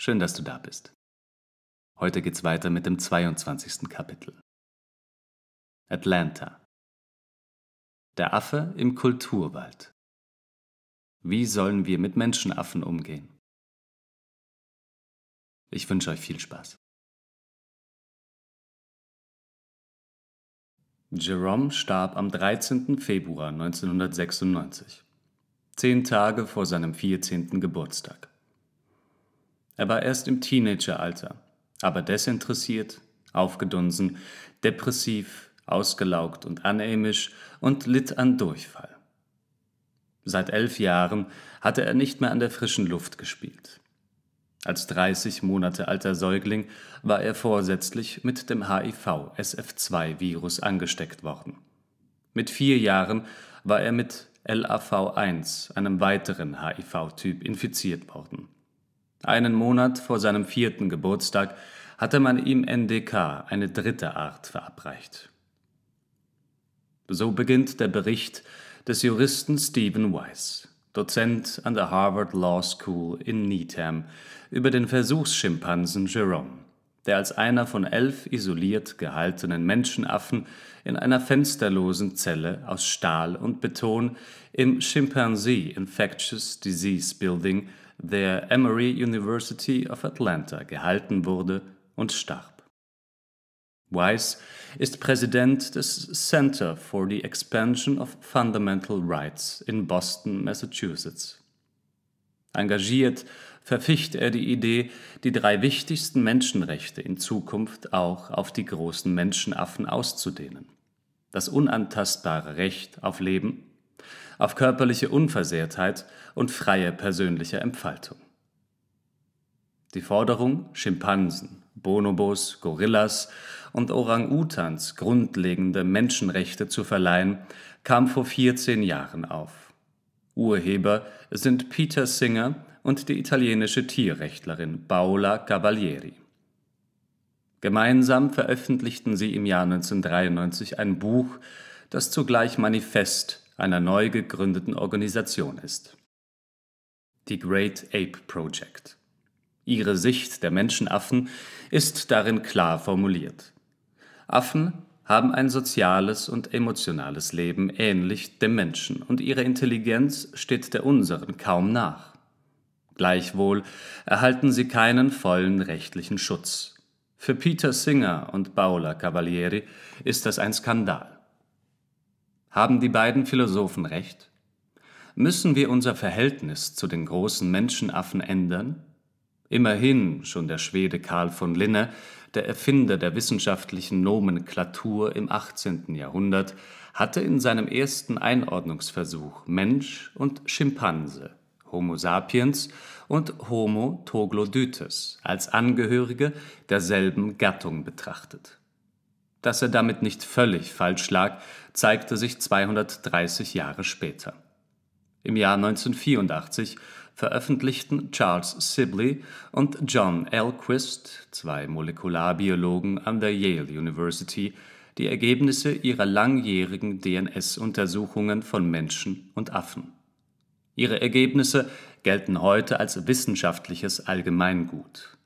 Schön, dass du da bist. Heute geht's weiter mit dem 22. Kapitel. Atlanta. Der Affe im Kulturwald. Wie sollen wir mit Menschenaffen umgehen? Ich wünsche euch viel Spaß. Jerome starb am 13. Februar 1996, zehn Tage vor seinem 14. Geburtstag. Er war erst im Teenageralter, aber desinteressiert, aufgedunsen, depressiv, ausgelaugt und anämisch und litt an Durchfall. Seit elf Jahren hatte er nicht mehr an der frischen Luft gespielt. Als 30 Monate alter Säugling war er vorsätzlich mit dem HIV-SF2-Virus angesteckt worden. Mit vier Jahren war er mit LAV1, einem weiteren HIV-Typ, infiziert worden. Einen Monat vor seinem vierten Geburtstag hatte man ihm NDK, eine dritte Art, verabreicht. So beginnt der Bericht des Juristen Stephen Weiss, Dozent an der Harvard Law School in Needham, über den Versuchsschimpansen Jerome, der als einer von elf isoliert gehaltenen Menschenaffen in einer fensterlosen Zelle aus Stahl und Beton im Chimpanzee Infectious Disease Building der Emory University of Atlanta gehalten wurde und starb. Weiss ist Präsident des Center for the Expansion of Fundamental Rights in Boston, Massachusetts. Engagiert verficht er die Idee, die drei wichtigsten Menschenrechte in Zukunft auch auf die großen Menschenaffen auszudehnen. Das unantastbare Recht auf Leben, auf körperliche Unversehrtheit und freie persönliche Entfaltung. Die Forderung, Schimpansen, Bonobos, Gorillas und Orang-Utans grundlegende Menschenrechte zu verleihen, kam vor 14 Jahren auf. Urheber sind Peter Singer und die italienische Tierrechtlerin Paola Cavalieri. Gemeinsam veröffentlichten sie im Jahr 1993 ein Buch, das zugleich Manifest einer neu gegründeten Organisation ist. Die Great Ape Project. Ihre Sicht der Menschenaffen ist darin klar formuliert. Affen haben ein soziales und emotionales Leben ähnlich dem Menschen und ihre Intelligenz steht der unseren kaum nach. Gleichwohl erhalten sie keinen vollen rechtlichen Schutz. Für Peter Singer und Paola Cavalieri ist das ein Skandal. Haben die beiden Philosophen recht? Müssen wir unser Verhältnis zu den großen Menschenaffen ändern? Immerhin schon der Schwede Karl von Linne, der Erfinder der wissenschaftlichen Nomenklatur im 18. Jahrhundert, hatte in seinem ersten Einordnungsversuch Mensch und Schimpanse, Homo sapiens und Homo toglodytes als Angehörige derselben Gattung betrachtet. Dass er damit nicht völlig falsch lag, zeigte sich 230 Jahre später. Im Jahr 1984 veröffentlichten Charles Sibley und John Elquist, zwei Molekularbiologen an der Yale University, die Ergebnisse ihrer langjährigen DNS-Untersuchungen von Menschen und Affen. Ihre Ergebnisse gelten heute als wissenschaftliches Allgemeingut.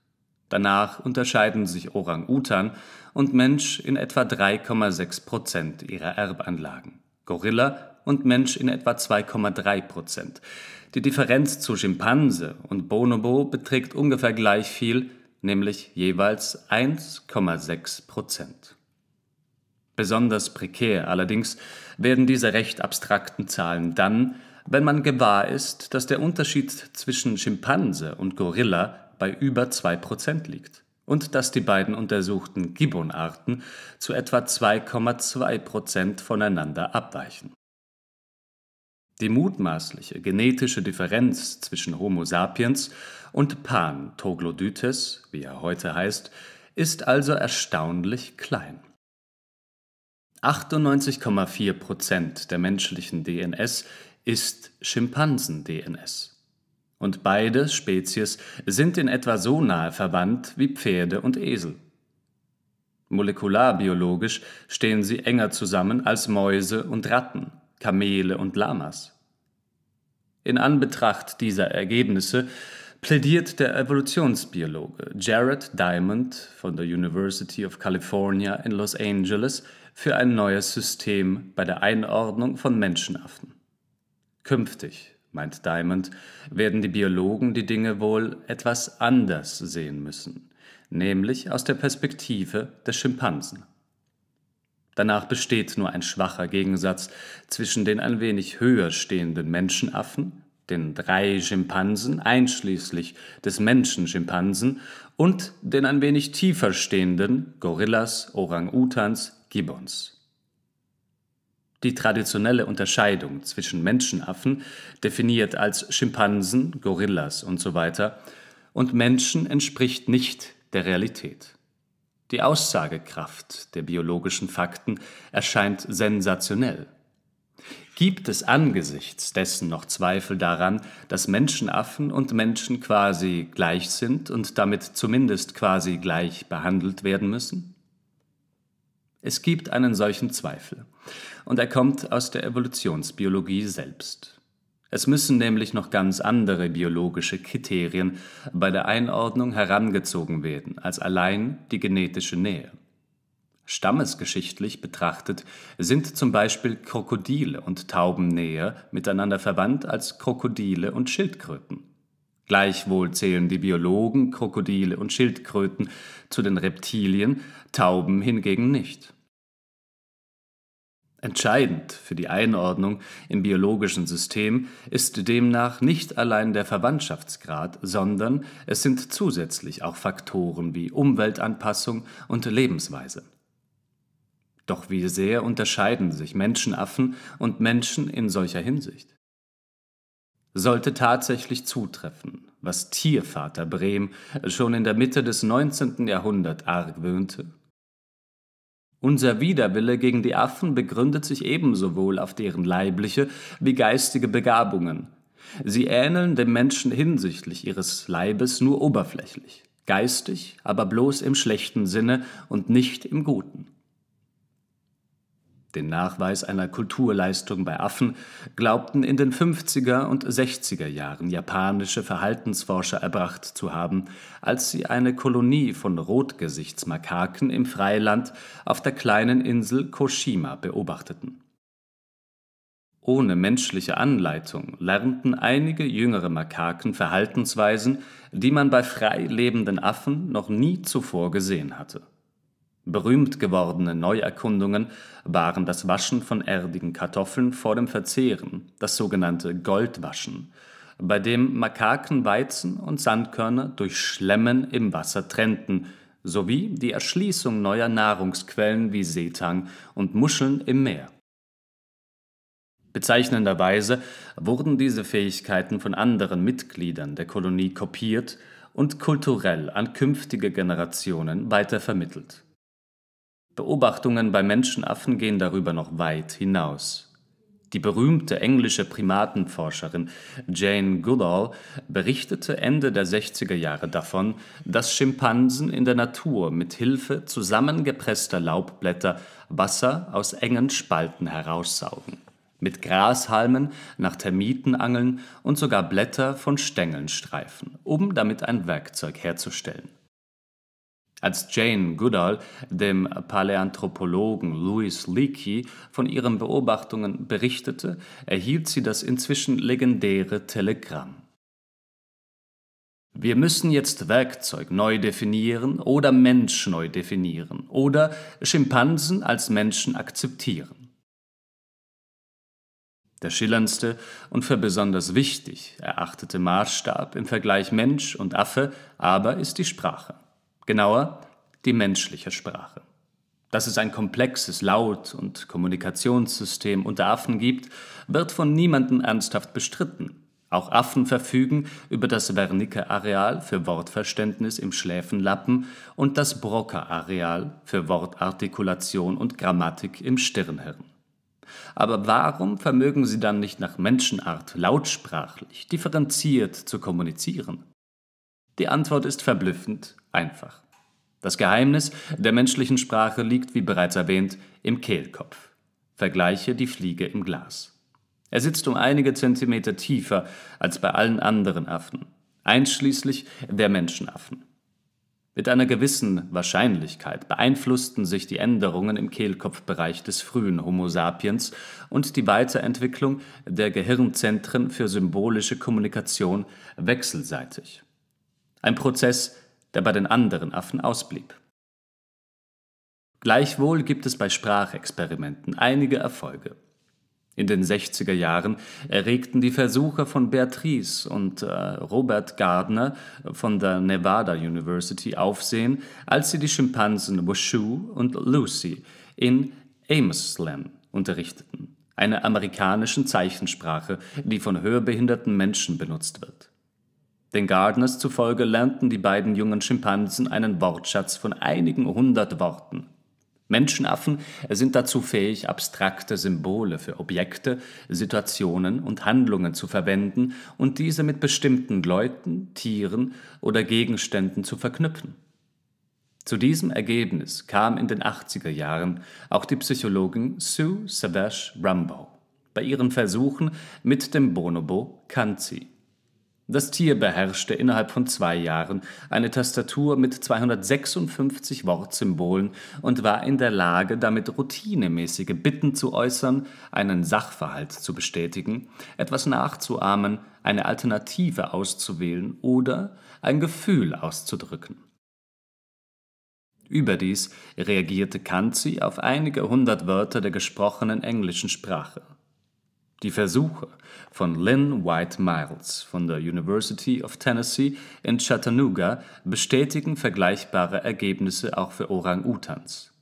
Danach unterscheiden sich Orang-Utan und Mensch in etwa 3,6 Prozent ihrer Erbanlagen, Gorilla und Mensch in etwa 2,3 Prozent. Die Differenz zu Schimpanse und Bonobo beträgt ungefähr gleich viel, nämlich jeweils 1,6 Prozent. Besonders prekär allerdings werden diese recht abstrakten Zahlen dann, wenn man gewahr ist, dass der Unterschied zwischen Schimpanse und Gorilla bei über 2% liegt und dass die beiden untersuchten Gibbonarten zu etwa 2,2% voneinander abweichen. Die mutmaßliche genetische Differenz zwischen Homo sapiens und Pan Toglodytes, wie er heute heißt, ist also erstaunlich klein. 98,4% der menschlichen DNS ist Schimpansen-DNS und beide Spezies sind in etwa so nahe verwandt wie Pferde und Esel. Molekularbiologisch stehen sie enger zusammen als Mäuse und Ratten, Kamele und Lamas. In Anbetracht dieser Ergebnisse plädiert der Evolutionsbiologe Jared Diamond von der University of California in Los Angeles für ein neues System bei der Einordnung von Menschenaffen. Künftig meint Diamond, werden die Biologen die Dinge wohl etwas anders sehen müssen, nämlich aus der Perspektive des Schimpansen. Danach besteht nur ein schwacher Gegensatz zwischen den ein wenig höher stehenden Menschenaffen, den drei Schimpansen einschließlich des Menschenschimpansen und den ein wenig tiefer stehenden Gorillas, Orang-Utans, Gibbons. Die traditionelle Unterscheidung zwischen Menschenaffen, definiert als Schimpansen, Gorillas und so weiter, und Menschen entspricht nicht der Realität. Die Aussagekraft der biologischen Fakten erscheint sensationell. Gibt es angesichts dessen noch Zweifel daran, dass Menschenaffen und Menschen quasi gleich sind und damit zumindest quasi gleich behandelt werden müssen? Es gibt einen solchen Zweifel. Und er kommt aus der Evolutionsbiologie selbst. Es müssen nämlich noch ganz andere biologische Kriterien bei der Einordnung herangezogen werden als allein die genetische Nähe. Stammesgeschichtlich betrachtet sind zum Beispiel Krokodile und Tauben näher miteinander verwandt als Krokodile und Schildkröten. Gleichwohl zählen die Biologen Krokodile und Schildkröten zu den Reptilien, Tauben hingegen nicht. Entscheidend für die Einordnung im biologischen System ist demnach nicht allein der Verwandtschaftsgrad, sondern es sind zusätzlich auch Faktoren wie Umweltanpassung und Lebensweise. Doch wie sehr unterscheiden sich Menschenaffen und Menschen in solcher Hinsicht? sollte tatsächlich zutreffen, was Tiervater Brehm schon in der Mitte des 19. Jahrhunderts argwöhnte. Unser Widerwille gegen die Affen begründet sich ebenso wohl auf deren leibliche wie geistige Begabungen. Sie ähneln dem Menschen hinsichtlich ihres Leibes nur oberflächlich, geistig, aber bloß im schlechten Sinne und nicht im guten den Nachweis einer Kulturleistung bei Affen, glaubten in den 50er und 60er Jahren japanische Verhaltensforscher erbracht zu haben, als sie eine Kolonie von Rotgesichtsmakaken im Freiland auf der kleinen Insel Koshima beobachteten. Ohne menschliche Anleitung lernten einige jüngere Makaken Verhaltensweisen, die man bei frei lebenden Affen noch nie zuvor gesehen hatte. Berühmt gewordene Neuerkundungen waren das Waschen von erdigen Kartoffeln vor dem Verzehren, das sogenannte Goldwaschen, bei dem Makaken Weizen und Sandkörner durch Schlemmen im Wasser trennten, sowie die Erschließung neuer Nahrungsquellen wie Seetang und Muscheln im Meer. Bezeichnenderweise wurden diese Fähigkeiten von anderen Mitgliedern der Kolonie kopiert und kulturell an künftige Generationen weitervermittelt Beobachtungen bei Menschenaffen gehen darüber noch weit hinaus. Die berühmte englische Primatenforscherin Jane Goodall berichtete Ende der 60er Jahre davon, dass Schimpansen in der Natur mit Hilfe zusammengepresster Laubblätter Wasser aus engen Spalten heraussaugen, mit Grashalmen nach Termiten angeln und sogar Blätter von Stängeln streifen, um damit ein Werkzeug herzustellen als Jane Goodall dem Paläanthropologen Louis Leakey von ihren Beobachtungen berichtete, erhielt sie das inzwischen legendäre Telegramm. Wir müssen jetzt Werkzeug neu definieren oder Mensch neu definieren oder Schimpansen als Menschen akzeptieren. Der schillerndste und für besonders wichtig erachtete Maßstab im Vergleich Mensch und Affe aber ist die Sprache. Genauer, die menschliche Sprache. Dass es ein komplexes Laut- und Kommunikationssystem unter Affen gibt, wird von niemandem ernsthaft bestritten. Auch Affen verfügen über das Wernicke-Areal für Wortverständnis im Schläfenlappen und das brocker areal für Wortartikulation und Grammatik im Stirnhirn. Aber warum vermögen sie dann nicht nach Menschenart lautsprachlich differenziert zu kommunizieren? Die Antwort ist verblüffend einfach. Das Geheimnis der menschlichen Sprache liegt, wie bereits erwähnt, im Kehlkopf. Vergleiche die Fliege im Glas. Er sitzt um einige Zentimeter tiefer als bei allen anderen Affen, einschließlich der Menschenaffen. Mit einer gewissen Wahrscheinlichkeit beeinflussten sich die Änderungen im Kehlkopfbereich des frühen Homo sapiens und die Weiterentwicklung der Gehirnzentren für symbolische Kommunikation wechselseitig. Ein Prozess, der bei den anderen Affen ausblieb. Gleichwohl gibt es bei Sprachexperimenten einige Erfolge. In den 60er Jahren erregten die Versuche von Beatrice und äh, Robert Gardner von der Nevada University Aufsehen, als sie die Schimpansen Washu und Lucy in Amos Slam unterrichteten, einer amerikanischen Zeichensprache, die von hörbehinderten Menschen benutzt wird. Den Gardners zufolge lernten die beiden jungen Schimpansen einen Wortschatz von einigen hundert Worten. Menschenaffen sind dazu fähig, abstrakte Symbole für Objekte, Situationen und Handlungen zu verwenden und diese mit bestimmten Leuten, Tieren oder Gegenständen zu verknüpfen. Zu diesem Ergebnis kam in den 80er Jahren auch die Psychologin Sue Savage Rumbo bei ihren Versuchen mit dem Bonobo Kanzi. Das Tier beherrschte innerhalb von zwei Jahren eine Tastatur mit 256 Wortsymbolen und war in der Lage, damit routinemäßige Bitten zu äußern, einen Sachverhalt zu bestätigen, etwas nachzuahmen, eine Alternative auszuwählen oder ein Gefühl auszudrücken. Überdies reagierte Kanzi auf einige hundert Wörter der gesprochenen englischen Sprache. Die Versuche von Lynn White Miles von der University of Tennessee in Chattanooga bestätigen vergleichbare Ergebnisse auch für Orang-Utans.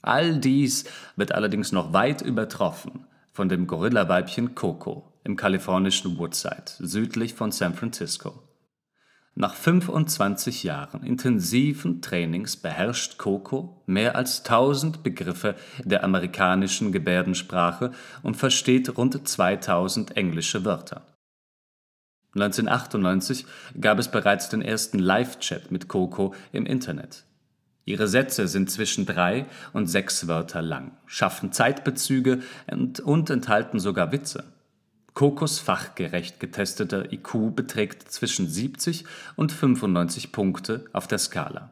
All dies wird allerdings noch weit übertroffen von dem Gorillaweibchen Coco im kalifornischen Woodside südlich von San Francisco. Nach 25 Jahren intensiven Trainings beherrscht Coco mehr als 1000 Begriffe der amerikanischen Gebärdensprache und versteht rund 2000 englische Wörter. 1998 gab es bereits den ersten Live-Chat mit Coco im Internet. Ihre Sätze sind zwischen drei und sechs Wörter lang, schaffen Zeitbezüge und, und enthalten sogar Witze. Kokos fachgerecht getesteter IQ beträgt zwischen 70 und 95 Punkte auf der Skala.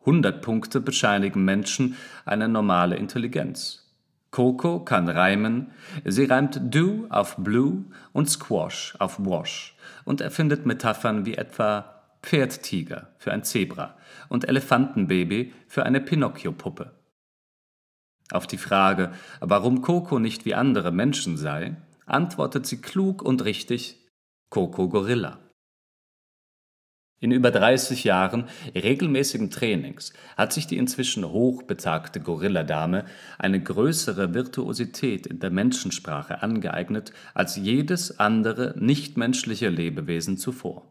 100 Punkte bescheinigen Menschen eine normale Intelligenz. Coco kann reimen, sie reimt do auf blue und squash auf wash und erfindet Metaphern wie etwa Pferdtiger für ein Zebra und Elefantenbaby für eine Pinocchio-Puppe. Auf die Frage, warum Coco nicht wie andere Menschen sei, antwortet sie klug und richtig Coco Gorilla. In über 30 Jahren regelmäßigen Trainings hat sich die inzwischen hochbetagte Gorilladame eine größere Virtuosität in der Menschensprache angeeignet als jedes andere nichtmenschliche Lebewesen zuvor.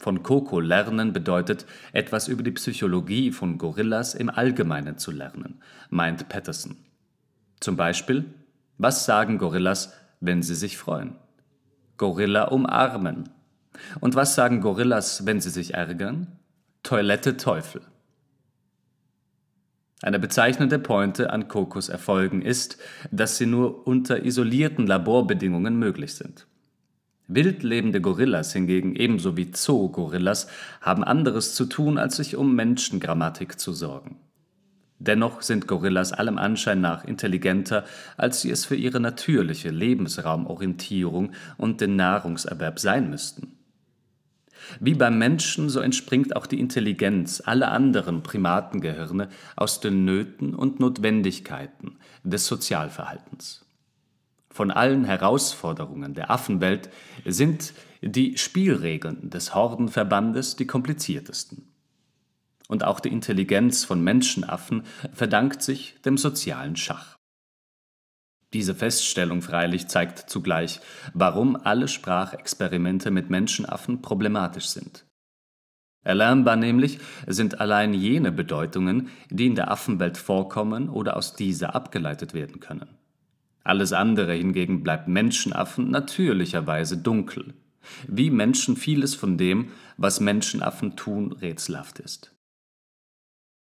Von Coco lernen bedeutet, etwas über die Psychologie von Gorillas im Allgemeinen zu lernen, meint Patterson. Zum Beispiel was sagen Gorillas, wenn sie sich freuen? Gorilla umarmen. Und was sagen Gorillas, wenn sie sich ärgern? Toilette Teufel. Eine bezeichnende Pointe an Kokos Erfolgen ist, dass sie nur unter isolierten Laborbedingungen möglich sind. Wildlebende Gorillas hingegen ebenso wie Zoo-Gorillas haben anderes zu tun, als sich um Menschengrammatik zu sorgen. Dennoch sind Gorillas allem Anschein nach intelligenter, als sie es für ihre natürliche Lebensraumorientierung und den Nahrungserwerb sein müssten. Wie beim Menschen, so entspringt auch die Intelligenz aller anderen Primatengehirne aus den Nöten und Notwendigkeiten des Sozialverhaltens. Von allen Herausforderungen der Affenwelt sind die Spielregeln des Hordenverbandes die kompliziertesten und auch die Intelligenz von Menschenaffen verdankt sich dem sozialen Schach. Diese Feststellung freilich zeigt zugleich, warum alle Sprachexperimente mit Menschenaffen problematisch sind. Erlernbar nämlich sind allein jene Bedeutungen, die in der Affenwelt vorkommen oder aus dieser abgeleitet werden können. Alles andere hingegen bleibt Menschenaffen natürlicherweise dunkel, wie Menschen vieles von dem, was Menschenaffen tun, rätselhaft ist.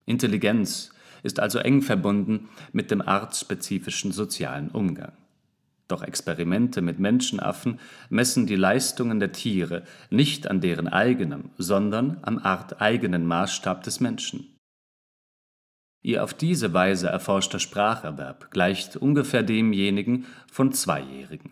Intelligenz ist also eng verbunden mit dem artspezifischen sozialen Umgang. Doch Experimente mit Menschenaffen messen die Leistungen der Tiere nicht an deren eigenem, sondern am arteigenen Maßstab des Menschen. Ihr auf diese Weise erforschter Spracherwerb gleicht ungefähr demjenigen von Zweijährigen.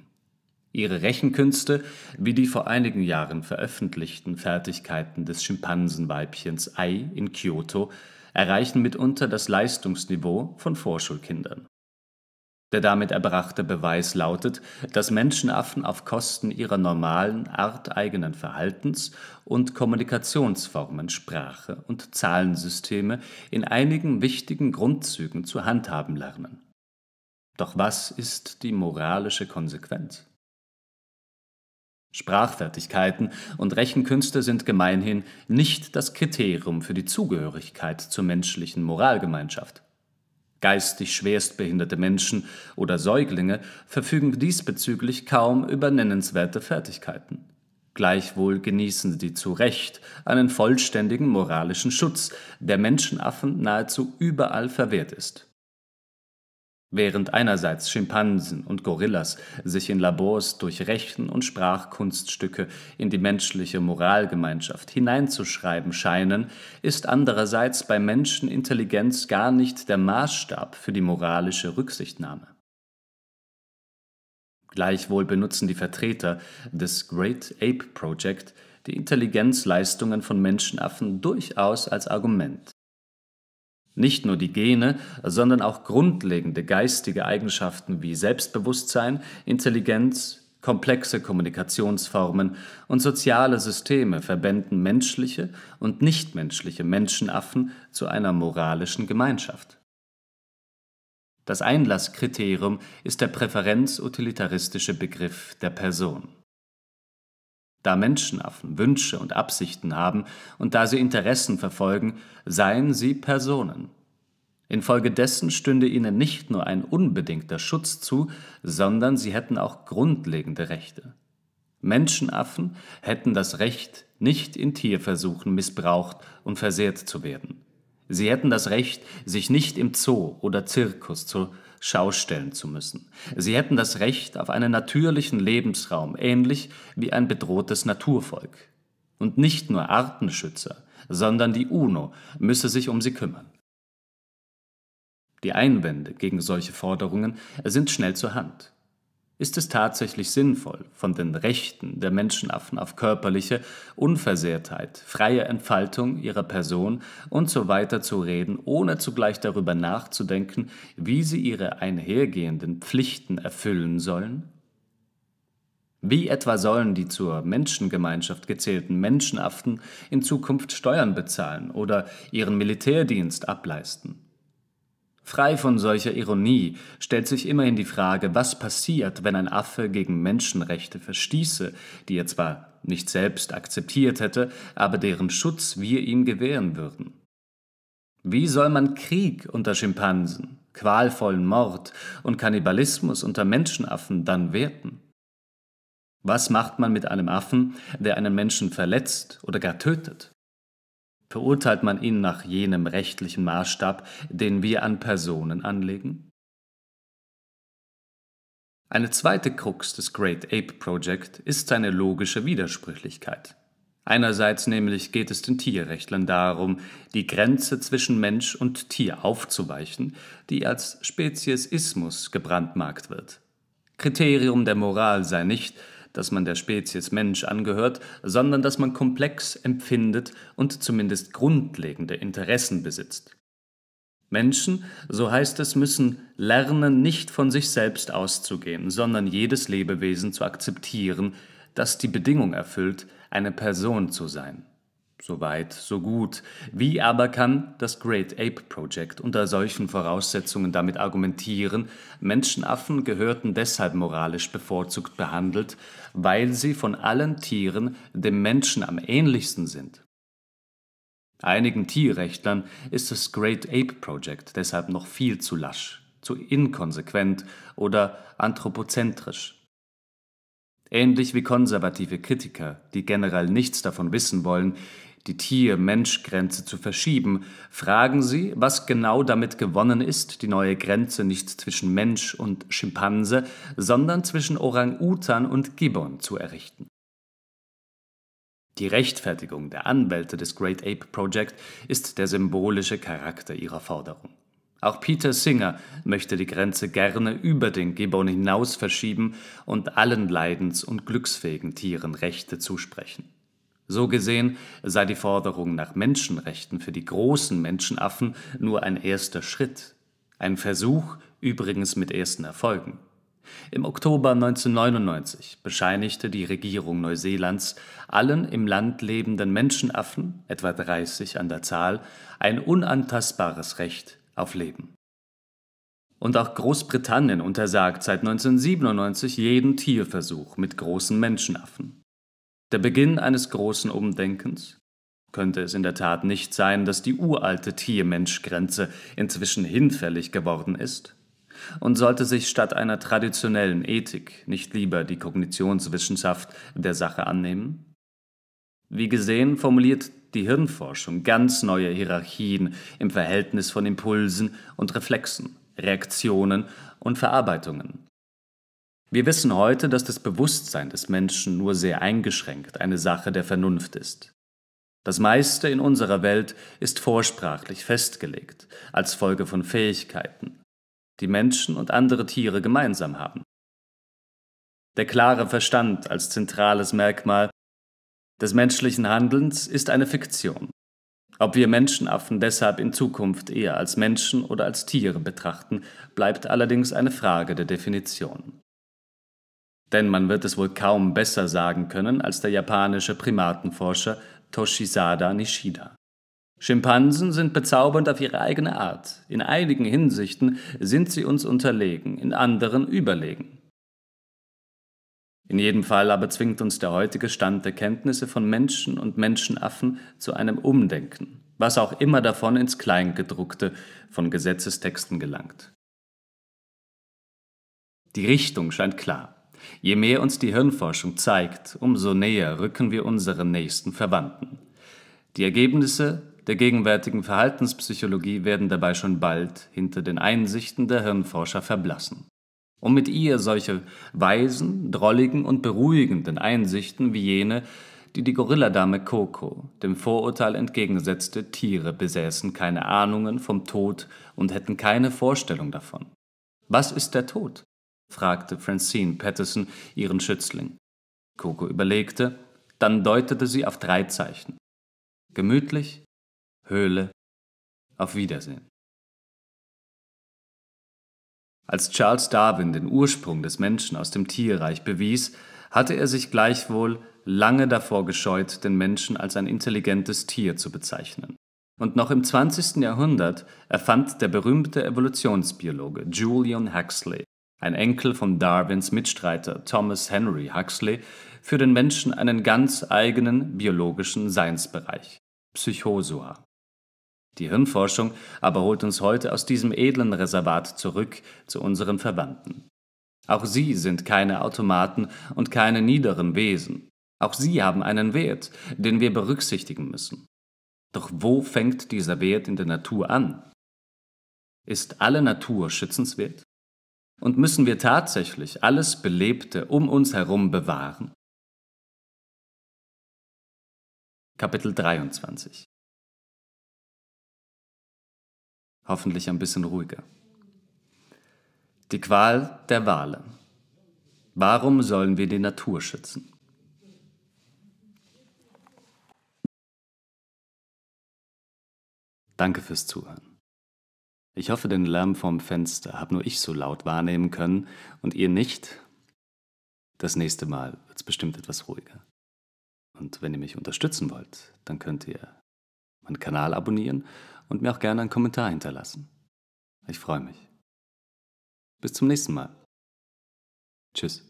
Ihre Rechenkünste, wie die vor einigen Jahren veröffentlichten Fertigkeiten des Schimpansenweibchens Ai in Kyoto, erreichen mitunter das Leistungsniveau von Vorschulkindern. Der damit erbrachte Beweis lautet, dass Menschenaffen auf Kosten ihrer normalen, arteigenen Verhaltens- und Kommunikationsformen Sprache und Zahlensysteme in einigen wichtigen Grundzügen zu handhaben lernen. Doch was ist die moralische Konsequenz? Sprachfertigkeiten und Rechenkünste sind gemeinhin nicht das Kriterium für die Zugehörigkeit zur menschlichen Moralgemeinschaft. Geistig schwerstbehinderte Menschen oder Säuglinge verfügen diesbezüglich kaum über nennenswerte Fertigkeiten. Gleichwohl genießen sie zu Recht einen vollständigen moralischen Schutz, der Menschenaffen nahezu überall verwehrt ist. Während einerseits Schimpansen und Gorillas sich in Labors durch Rechen und Sprachkunststücke in die menschliche Moralgemeinschaft hineinzuschreiben scheinen, ist andererseits bei Menschen Intelligenz gar nicht der Maßstab für die moralische Rücksichtnahme. Gleichwohl benutzen die Vertreter des Great Ape Project die Intelligenzleistungen von Menschenaffen durchaus als Argument. Nicht nur die Gene, sondern auch grundlegende geistige Eigenschaften wie Selbstbewusstsein, Intelligenz, komplexe Kommunikationsformen und soziale Systeme verbänden menschliche und nichtmenschliche Menschenaffen zu einer moralischen Gemeinschaft. Das Einlasskriterium ist der präferenzutilitaristische Begriff der Person. Da Menschenaffen Wünsche und Absichten haben und da sie Interessen verfolgen, seien sie Personen. Infolgedessen stünde ihnen nicht nur ein unbedingter Schutz zu, sondern sie hätten auch grundlegende Rechte. Menschenaffen hätten das Recht, nicht in Tierversuchen missbraucht und versehrt zu werden. Sie hätten das Recht, sich nicht im Zoo oder Zirkus zu schaustellen zu müssen. Sie hätten das Recht auf einen natürlichen Lebensraum, ähnlich wie ein bedrohtes Naturvolk. Und nicht nur Artenschützer, sondern die UNO müsse sich um sie kümmern. Die Einwände gegen solche Forderungen sind schnell zur Hand ist es tatsächlich sinnvoll, von den Rechten der Menschenaffen auf körperliche Unversehrtheit, freie Entfaltung ihrer Person und so weiter zu reden, ohne zugleich darüber nachzudenken, wie sie ihre einhergehenden Pflichten erfüllen sollen? Wie etwa sollen die zur Menschengemeinschaft gezählten Menschenaffen in Zukunft Steuern bezahlen oder ihren Militärdienst ableisten? Frei von solcher Ironie stellt sich immerhin die Frage, was passiert, wenn ein Affe gegen Menschenrechte verstieße, die er zwar nicht selbst akzeptiert hätte, aber deren Schutz wir ihm gewähren würden. Wie soll man Krieg unter Schimpansen, qualvollen Mord und Kannibalismus unter Menschenaffen dann werten? Was macht man mit einem Affen, der einen Menschen verletzt oder gar tötet? Verurteilt man ihn nach jenem rechtlichen Maßstab, den wir an Personen anlegen? Eine zweite Krux des Great Ape Project ist seine logische Widersprüchlichkeit. Einerseits nämlich geht es den Tierrechtlern darum, die Grenze zwischen Mensch und Tier aufzuweichen, die als Speziesismus gebrandmarkt wird. Kriterium der Moral sei nicht, dass man der Spezies Mensch angehört, sondern dass man komplex empfindet und zumindest grundlegende Interessen besitzt. Menschen, so heißt es, müssen lernen, nicht von sich selbst auszugehen, sondern jedes Lebewesen zu akzeptieren, das die Bedingung erfüllt, eine Person zu sein. Soweit, so gut. Wie aber kann das Great Ape Project unter solchen Voraussetzungen damit argumentieren, Menschenaffen gehörten deshalb moralisch bevorzugt behandelt, weil sie von allen Tieren dem Menschen am ähnlichsten sind? Einigen Tierrechtlern ist das Great Ape Project deshalb noch viel zu lasch, zu inkonsequent oder anthropozentrisch. Ähnlich wie konservative Kritiker, die generell nichts davon wissen wollen, die Tier-Mensch-Grenze zu verschieben, fragen sie, was genau damit gewonnen ist, die neue Grenze nicht zwischen Mensch und Schimpanse, sondern zwischen Orang-Utan und Gibbon zu errichten. Die Rechtfertigung der Anwälte des Great Ape Project ist der symbolische Charakter ihrer Forderung. Auch Peter Singer möchte die Grenze gerne über den Gibbon hinaus verschieben und allen leidens- und glücksfähigen Tieren Rechte zusprechen. So gesehen sei die Forderung nach Menschenrechten für die großen Menschenaffen nur ein erster Schritt, ein Versuch, übrigens mit ersten Erfolgen. Im Oktober 1999 bescheinigte die Regierung Neuseelands allen im Land lebenden Menschenaffen, etwa 30 an der Zahl, ein unantastbares Recht auf Leben. Und auch Großbritannien untersagt seit 1997 jeden Tierversuch mit großen Menschenaffen. Der Beginn eines großen Umdenkens? Könnte es in der Tat nicht sein, dass die uralte Tier-Mensch-Grenze inzwischen hinfällig geworden ist? Und sollte sich statt einer traditionellen Ethik nicht lieber die Kognitionswissenschaft der Sache annehmen? Wie gesehen formuliert die Hirnforschung ganz neue Hierarchien im Verhältnis von Impulsen und Reflexen, Reaktionen und Verarbeitungen. Wir wissen heute, dass das Bewusstsein des Menschen nur sehr eingeschränkt eine Sache der Vernunft ist. Das meiste in unserer Welt ist vorsprachlich festgelegt, als Folge von Fähigkeiten, die Menschen und andere Tiere gemeinsam haben. Der klare Verstand als zentrales Merkmal des menschlichen Handelns ist eine Fiktion. Ob wir Menschenaffen deshalb in Zukunft eher als Menschen oder als Tiere betrachten, bleibt allerdings eine Frage der Definition. Denn man wird es wohl kaum besser sagen können als der japanische Primatenforscher Toshisada Nishida. Schimpansen sind bezaubernd auf ihre eigene Art. In einigen Hinsichten sind sie uns unterlegen, in anderen überlegen. In jedem Fall aber zwingt uns der heutige Stand der Kenntnisse von Menschen und Menschenaffen zu einem Umdenken, was auch immer davon ins Kleingedruckte von Gesetzestexten gelangt. Die Richtung scheint klar. Je mehr uns die Hirnforschung zeigt, umso näher rücken wir unseren nächsten Verwandten. Die Ergebnisse der gegenwärtigen Verhaltenspsychologie werden dabei schon bald hinter den Einsichten der Hirnforscher verblassen. Um mit ihr solche weisen, drolligen und beruhigenden Einsichten wie jene, die die Gorilladame Coco dem Vorurteil entgegensetzte, Tiere besäßen keine Ahnungen vom Tod und hätten keine Vorstellung davon. Was ist der Tod? fragte Francine Patterson ihren Schützling. Coco überlegte, dann deutete sie auf drei Zeichen. Gemütlich, Höhle, auf Wiedersehen. Als Charles Darwin den Ursprung des Menschen aus dem Tierreich bewies, hatte er sich gleichwohl lange davor gescheut, den Menschen als ein intelligentes Tier zu bezeichnen. Und noch im 20. Jahrhundert erfand der berühmte Evolutionsbiologe Julian Huxley ein Enkel von Darwins Mitstreiter Thomas Henry Huxley für den Menschen einen ganz eigenen biologischen Seinsbereich, Psychosoa. Die Hirnforschung aber holt uns heute aus diesem edlen Reservat zurück zu unseren Verwandten. Auch sie sind keine Automaten und keine niederen Wesen. Auch sie haben einen Wert, den wir berücksichtigen müssen. Doch wo fängt dieser Wert in der Natur an? Ist alle Natur schützenswert? Und müssen wir tatsächlich alles Belebte um uns herum bewahren? Kapitel 23 Hoffentlich ein bisschen ruhiger. Die Qual der Wale. Warum sollen wir die Natur schützen? Danke fürs Zuhören. Ich hoffe, den Lärm vom Fenster habe nur ich so laut wahrnehmen können und ihr nicht. Das nächste Mal wird es bestimmt etwas ruhiger. Und wenn ihr mich unterstützen wollt, dann könnt ihr meinen Kanal abonnieren und mir auch gerne einen Kommentar hinterlassen. Ich freue mich. Bis zum nächsten Mal. Tschüss.